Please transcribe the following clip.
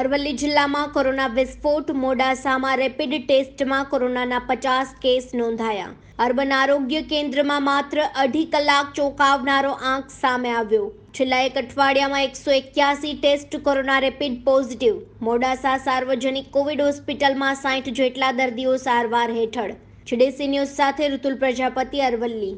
અરવલ્લી જિલ્લામાં કોરોના વિસ્ફોટ મોડાસામાં રેપિડ ટેસ્ટમાં કોરોનાના પચાસ કેસ નોંધાયા અર્બન આરોગ્ય કેન્દ્રમાં માત્ર અઢી કલાક ચોંકાવનારો આંક સામે આવ્યો છેલ્લા એક અઠવાડિયામાં એકસો એક્યાસી test corona rapid positive Modasa સાર્વજનિક કોવિડ હોસ્પિટલમાં સાઠ જેટલા દર્દીઓ સારવાર હેઠળ જીડીસી ન્યૂઝ સાથે ઋતુલ પ્રજાપતિ અરવલ્લી